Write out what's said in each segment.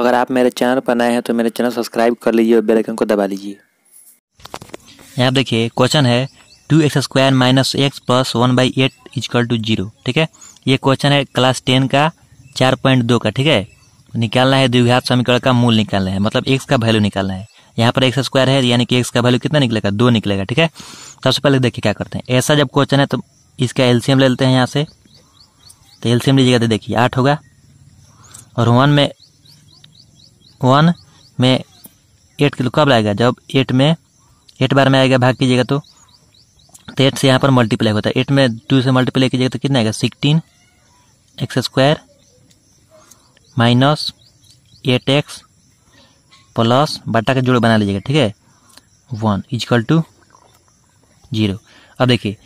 अगर आप मेरे चैनल पर नए हैं तो मेरे चैनल सब्सक्राइब कर लीजिए और बेलकन को दबा लीजिए यहाँ देखिए क्वेश्चन है two x square minus x plus one by eight is equal to zero ठीक है ये क्वेश्चन है क्लास टेन का चार पॉइंट दो का ठीक है निकालना है द्विघात समीकरण का मूल निकालना है मतलब एक्स का वैल्यू निकालना है यहाँ पर एक्स स्क्वायर है यानी कि एक्स का वैल्यू कितना निकलेगा दो निकलेगा ठीक है सबसे पहले देखिए क्या करते हैं ऐसा जब क्वेश्चन है तो इसका एल्सियम ले लेते हैं यहाँ से तो एल्सियम लीजिएगा तो देखिए आठ होगा और वन में वन में एट के कब आएगा जब एट में एट बार में आएगा भाग कीजिएगा तो तो एट से यहाँ पर मल्टीप्लाई होता है एट में टू से मल्टीप्लाई कीजिएगा तो कितना आएगा sixteen x square minus eight x plus बटा का जोड़ बना लीजिएगा ठीक है वन इजकल टू जीरो अब देखिए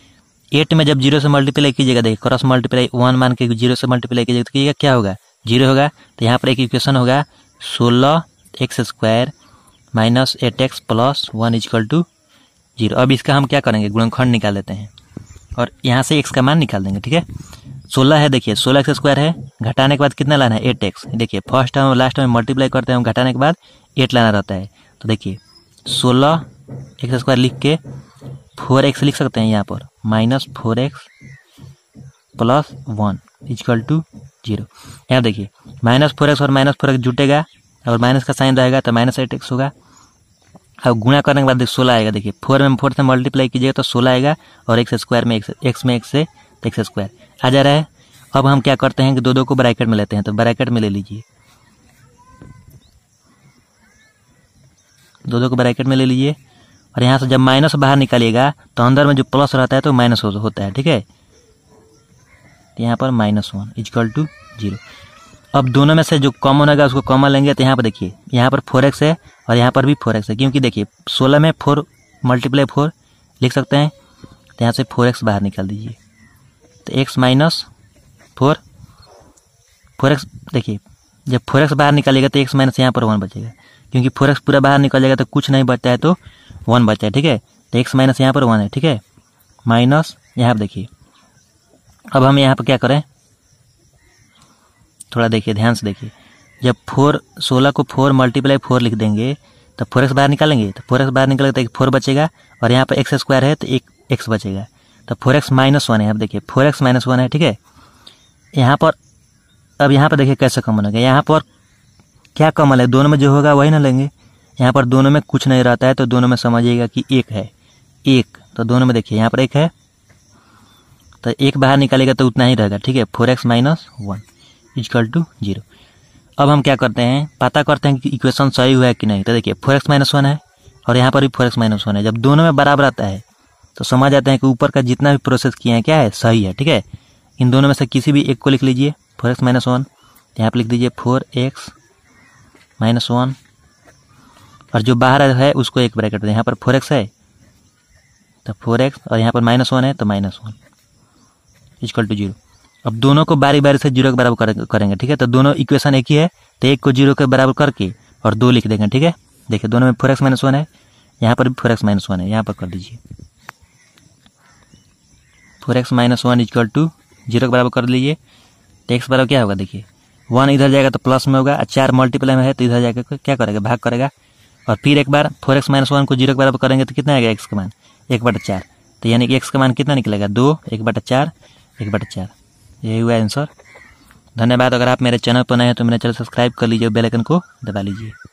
एट में जब जीरो से मल्टीप्लाई कीजिएगा देखिए क्रॉस मल्टीप्लाई वन मान के जीरो से मल्टीप्लाई कीजिएगा तो कीजिएगा क्या होगा जीरो होगा तो यहाँ पर एक इक्वेशन होगा सोलह x square minus eight x plus one is equal to zero अब इसका हम क्या करेंगे गुणनखंड निकाल लेते हैं और यहाँ से एक्स का मान निकाल देंगे ठीक है सोलह है देखिए सोलह एक्स स्क्वायर है घटाने के बाद कितना लाना है एट एक्स देखिए फर्स्ट टर्म और लास्ट टर्म मल्टीप्लाई करते हैं घटाने के बाद एट लाना रहता है तो देखिए सोलह एक्स स्क्वायर लिख के फोर एक्स लिख सकते हैं यहाँ पर minus four x plus one is equal to zero यहाँ देखिए माइनस फोर एक्स और माइनस फोर एक्स जुटेगा और माइनस का साइन रहेगा तो माइनस एट एक्स होगा और गुणा करने के बाद देखिए सोलह आएगा देखिए फोर में फोर से मल्टीप्लाई कीजिएगा तो सोलह आएगा और एक्स स्क्वायर में एक्स में एक्स से एक्स स्क्वायर आ जा रहा है अब हम क्या करते हैं कि दो दो को ब्रैकेट में लेते हैं तो ब्रैकेट में ले लीजिए दो दो को ब्रैकेट में ले लीजिए और यहाँ से जब माइनस बाहर निकालिएगा तो अंदर में जो प्लस रहता है तो माइनस होता है ठीक है तो यहाँ पर minus one is equal to zero अब दोनों में से जो कॉमन होगा उसको कॉमन लेंगे तो यहाँ पर देखिए यहाँ पर फोर एक्स है और यहाँ पर भी फोर एक्स है क्योंकि देखिए सोलह में फोर मल्टीप्लाई फोर लिख सकते हैं तो यहाँ से फोर एक्स बाहर निकाल दीजिए तो x minus four four x देखिए जब फोर एक्स बाहर निकालेगा तो एक्स माइनस यहाँ पर वन बचेगा क्योंकि फोर एक्स पूरा बाहर निकल जाएगा तो कुछ नहीं बचता है तो वन बचता है ठीक है तो एक्स माइनस यहाँ पर वन है ठीक है माइनस यहाँ पर देखिए अब हम यहाँ पर क्या करें थोड़ा देखिए ध्यान से देखिए जब फोर सोलह को फोर मल्टीप्लाई फोर लिख देंगे तो फोर एक्स बाहर निकालेंगे तो फोर एक्स बाहर निकलेगा तो एक फोर बचेगा और यहाँ पर एक्स स्क्वायर है तो एक एक्स बचेगा तो फोर एक्स माइनस वन है अब देखिए फोर एक्स माइनस वन है ठीक है यहाँ पर अब यहाँ पर देखिए कैसे कॉमन होगा यहाँ पर क्या कॉमन है दोनों में जो होगा वही ना लेंगे यहाँ पर दोनों में कुछ नहीं रहता है तो दोनों में समझिएगा कि एक है एक तो दोनों में देखिए यहाँ पर एक है तो एक बाहर निकालेगा तो उतना ही रहेगा ठीक है four x minus one is equal to zero अब हम क्या करते हैं पता करते हैं कि इक्वेशन सही हुआ है कि नहीं तो देखिए फोर एक्स माइनस वन है और यहाँ पर भी फोर एक्स माइनस वन है जब दोनों में बराबर आता है तो समझ जाते हैं कि ऊपर का जितना भी प्रोसेस किया है क्या है सही है ठीक है इन दोनों में से किसी भी एक को लिख लीजिए फोर एक्स माइनस वन यहाँ पर लिख दीजिए फोर एक्स माइनस वन और जो बाहर है उसको एक ब्रैकेट दें यहाँ पर फोर एक्स है तो फोर एक्स और यहाँ पर माइनस वन है तो minus one is equal to zero अब दोनों को बारी बारी से जीरो के बराबर करेंगे ठीक है तो दोनों इक्वेशन एक ही है तो एक को जीरो के बराबर करके और दो लिख देंगे ठीक है देखिए दोनों में फोर एक्स माइनस वन है यहाँ पर भी फोर एक्स माइनस वन है यहाँ पर कर दीजिए four x minus one is equal to zero के बराबर कर लीजिए तो एक्स बराबर क्या होगा देखिए वन इधर जाएगा तो प्लस में होगा चार मल्टीप्लाई में है तो इधर जाकर क्या करेगा भाग करेगा और फिर एक बार फोर एक्स माइनस वन को जीरो के बराबर करेंगे तो कितना आएगा एक्स का मान एक बटा चार तो यानी कि एक्स का मान कितना निकलेगा दो एक बटा चार एक बटा चार यही हुआ आंसर धन्यवाद अगर आप मेरे चैनल पर नए हैं तो मेरे चैनल सब्सक्राइब कर लीजिए बेल आइकन को दबा लीजिए